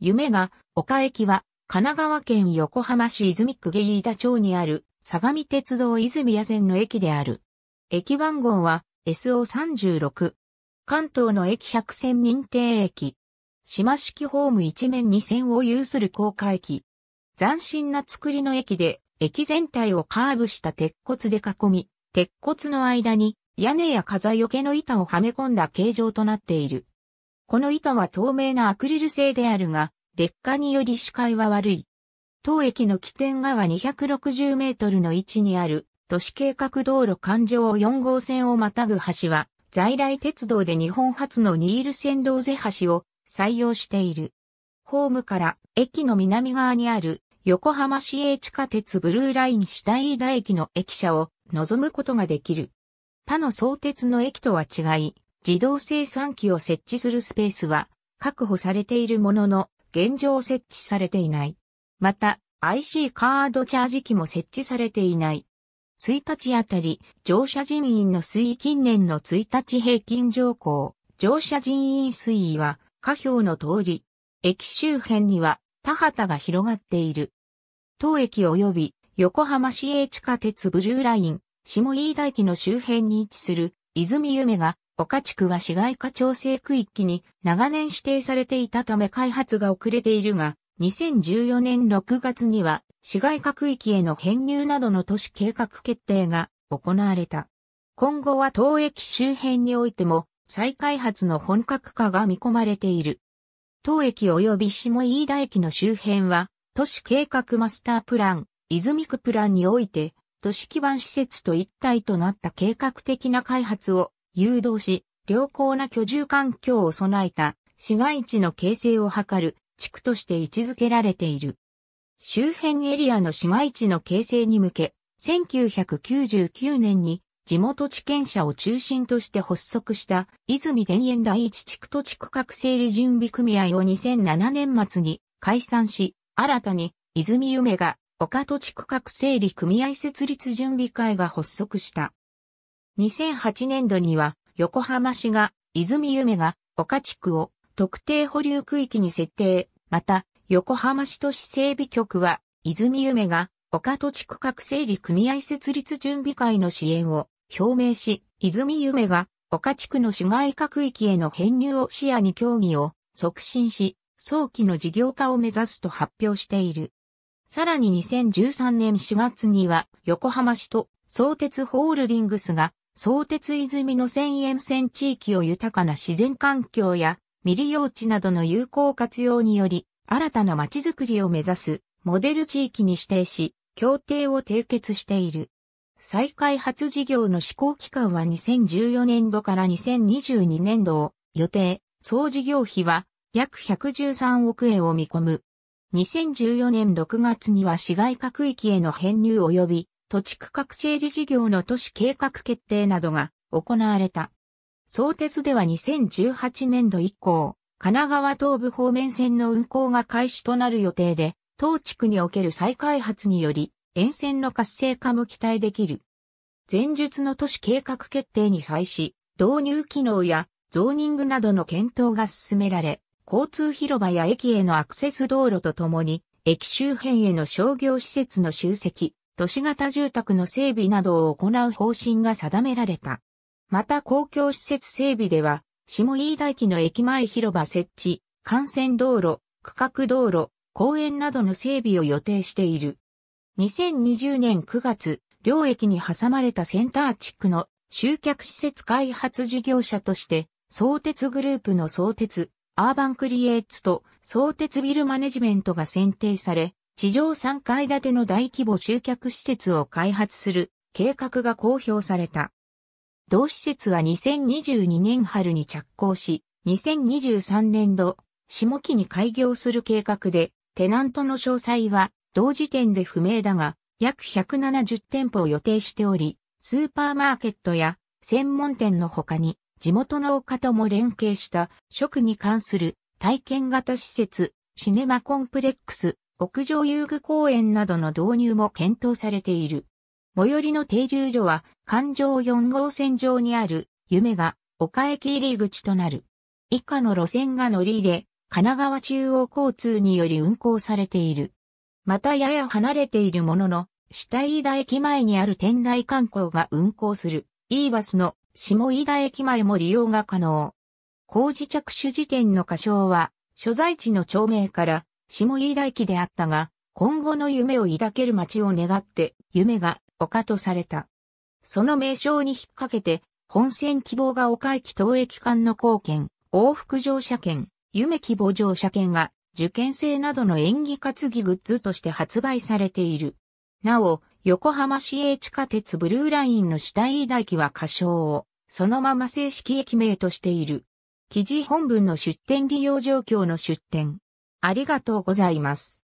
夢が、岡駅は、神奈川県横浜市泉区下飯田町にある、相模鉄道泉谷線の駅である。駅番号は、SO36。関東の駅100認定駅。島式ホーム一面2線を有する高架駅。斬新な作りの駅で、駅全体をカーブした鉄骨で囲み、鉄骨の間に屋根や風よけの板をはめ込んだ形状となっている。この板は透明なアクリル製であるが、劣化により視界は悪い。当駅の起点側260メートルの位置にある都市計画道路環状4号線をまたぐ橋は、在来鉄道で日本初のニール線道瀬橋を採用している。ホームから駅の南側にある横浜市営地下鉄ブルーライン下飯田駅の駅舎を望むことができる。他の相鉄の駅とは違い、自動生産機を設置するスペースは確保されているものの、現状設置されていない。また、IC カードチャージ機も設置されていない。1日あたり、乗車人員の推移近年の1日平均乗降、乗車人員推移は、下表の通り、駅周辺には田畑が広がっている。当駅及び横浜市営地下鉄ブルーライン、下飯田駅の周辺に位置する、泉夢が岡地区は市街化調整区域に長年指定されていたため開発が遅れているが、2014年6月には市街化区域への編入などの都市計画決定が行われた。今後は当駅周辺においても再開発の本格化が見込まれている。当駅及び下飯田駅の周辺は都市計画マスタープラン、泉区プランにおいて都市基盤施設と一体となった計画的な開発を誘導し、良好な居住環境を備えた市街地の形成を図る地区として位置づけられている。周辺エリアの市街地の形成に向け、1999年に地元地権者を中心として発足した泉田園第一地区と地区核整理準備組合を2007年末に解散し、新たに泉夢が丘戸地区核整理組合設立準備会が発足した。2008年度には横浜市が泉夢が岡地区を特定保留区域に設定、また横浜市都市整備局は泉夢が岡都地区各整理組合設立準備会の支援を表明し、泉夢が岡地区の市街化区域への編入を視野に協議を促進し、早期の事業化を目指すと発表している。さらに2013年4月には横浜市と相鉄ホールディングスが相鉄泉の千円線地域を豊かな自然環境や未利用地などの有効活用により、新たな街づくりを目指すモデル地域に指定し、協定を締結している。再開発事業の施行期間は2014年度から2022年度を予定、総事業費は約113億円を見込む。2014年6月には市街各域への編入及び土地区画整理事業の都市計画決定などが行われた。相鉄では2018年度以降、神奈川東部方面線の運行が開始となる予定で、当地区における再開発により、沿線の活性化も期待できる。前述の都市計画決定に際し、導入機能やゾーニングなどの検討が進められ、交通広場や駅へのアクセス道路とともに、駅周辺への商業施設の集積、都市型住宅の整備などを行う方針が定められた。また公共施設整備では、下飯田駅の駅前広場設置、幹線道路、区画道路、公園などの整備を予定している。2020年9月、両駅に挟まれたセンター地区の集客施設開発事業者として、相鉄グループの相鉄、アーバンクリエイツと相鉄ビルマネジメントが選定され、地上3階建ての大規模集客施設を開発する計画が公表された。同施設は2022年春に着工し、2023年度、下期に開業する計画で、テナントの詳細は同時点で不明だが、約170店舗を予定しており、スーパーマーケットや専門店の他に、地元の丘とも連携した食に関する体験型施設、シネマコンプレックス、屋上遊具公園などの導入も検討されている。最寄りの停留所は環状4号線上にある夢が岡駅入り口となる。以下の路線が乗り入れ、神奈川中央交通により運行されている。またやや離れているものの、下飯田駅前にある天台観光が運行する、e バスの下飯田駅前も利用が可能。工事着手時点の過小は、所在地の町名から下飯田駅であったが、今後の夢を抱ける街を願って、夢が丘とされた。その名称に引っ掛けて、本線希望が丘駅東駅間の貢献、往復乗車券、夢希望乗車券が、受験生などの演技担ぎグッズとして発売されている。なお、横浜市営地下鉄ブルーラインの下飯田駅は仮称を、そのまま正式駅名としている。記事本文の出店利用状況の出店。ありがとうございます。